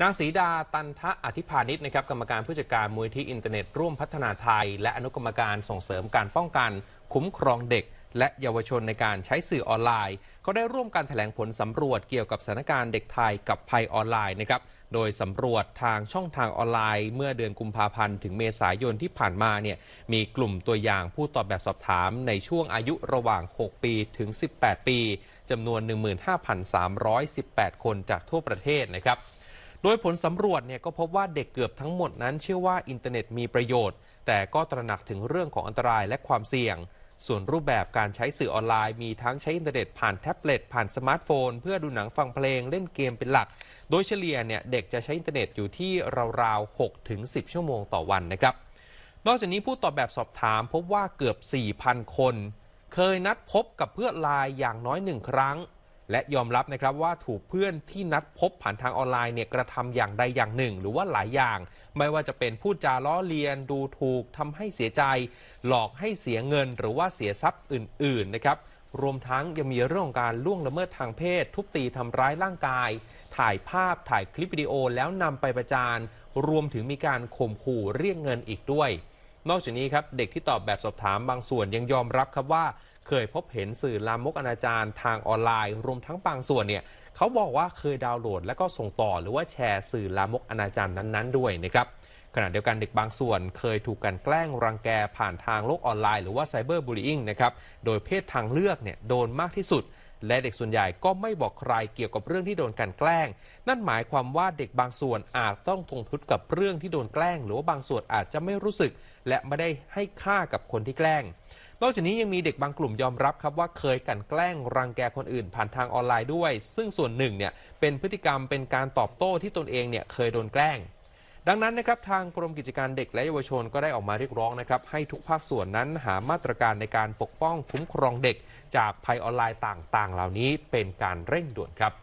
นางศรีดาตันทะอธิพาณิชนะครับกรรมการผู้จัดการมูลที่อินเทอร์เน็ตร่วมพัฒนาไทย และอนุกรรมการส่งเสริมการป้องกันคุ้มครองเด็ก และเยาวชนในการใช้สื่อออนไลน์ ก็ได้ร่วมการถแถลงผลสำรวจเกี่ยวกับสถานการณ์เด็กไทยกับภัยออนไลน์นะครับโดยสำรวจทางช่องทางออนไลน์ เมื่อเดือนกุมภาพันธ์ถึงเมษายนที่ผ่านมาเนี่ยมีกลุ่มตัวอย่างผู้ตอบแบบสอบถามในช่วงอายุระหว่าง 6 ปีถึง 18 ปีจำนวน15,318คนจากทั่วประเทศนะครับโดยผลสำรวจเนี่ยก็พบว่าเด็กเกือบทั้งหมดนั้น เชื่อว่าอินเทอร์เน็ตมีประโยชน์ แต่ก็ตระหนักถึงเรื่องของอันตรายและความเสี่ยง ส่วนรูปแบบการใช้สื่อออนไลน์ มีทั้งใช้อินเทอร์เน็ต ผ่านแท็บเล็ตผ่านสมาร์ทโฟน เพื่อดูหนังฟังเพลง เล่นเกมเป็นหลัก โดยเฉลี่ยเนี่ย เด็กจะใช้อินเทอร์เน็ตอยู่ที่ราวๆ6ถึง10 ชั่วโมงต่อวันนะครับ นอกจากนี้ผู้ตอบแบบสอบถาม พบว่าเกือบ4,000 คน เคยนัดพบกับเพื่อนไลน์อย่างน้อยหนึ่งครั้งและยอมรับนะครับว่าถูกเพื่อนที่นัดพบผ่านทางออนไลน์เนี่ยกระทำอย่างใดอย่างหนึ่งหรือว่าหลายอย่าง ไม่ว่าจะเป็นพูดจาล้อเลียนดูถูกทำให้เสียใจ หลอกให้เสียเงินหรือว่าเสียทรัพย์อื่นๆนะครับรวมทั้งยังมีเรื่องของการล่วงละเมิดทางเพศ ทุบตีทำร้ายร่างกาย ถ่ายภาพถ่ายคลิปวิดีโอแล้วนำไปประจานรวมถึงมีการข่มขู่เรียกเงินอีกด้วยนอกจากนี้ครับเด็กที่ตอบแบบสอบถามบางส่วนยังยอมรับครับว่าเคยพบเห็นสื่อ ลามกอนาจารทางออนไลน์รวมทั้งบางส่วนเนี่ยเขาบอกว่าเคยดาวน์โหลดและก็ส่งต่อหรือว่าแชร์สื่อลามกอนาจารนั้นๆด้วยนะครับขณะเดียวกันเด็กบางส่วนเคยถูกกันแกล้ง รังแกผ่านทางโลกออนไลน์หรือว่าไซเบอร์บูลิิงนะครับ โดยเพศทางเลือกเนี่ยโดนมากที่สุด และเด็กส่วนใหญ่ก็ไม่บอกใครเกี่ยวกับเรื่องที่โดนกันแกล้ง นั่นหมายความว่าเด็กบางส่วนอาจต้องทงทุกกับเรื่องที่โดนแกล้ง หรือว่าบางส่วนอาจจะไม่รู้สึกและไม่ได้ให้ค่ากับคนที่แกล้งนอกจากนี้ยังมีเด็กบางกลุ่มยอมรับครับว่าเคยกันแกล้งรังแกคนอื่น ผ่านทางออนไลน์ด้วย ซึ่งส่วนหนึ่งเนี่ยเป็นพฤติกรรมเป็นการตอบโต้ที่ตนเองเนี่ยเคยโดนแกล้งดังนั้นนะครับทางกรมกิจการเด็กและเยาวชนก็ได้ออกมาเรียกร้องนะครับให้ทุกภาคส่วนนั้นหามาตรการในการปกป้องคุ้มครองเด็กจากภัยออนไลน์ต่างๆ เหล่านี้เป็นการเร่งด่วนครับ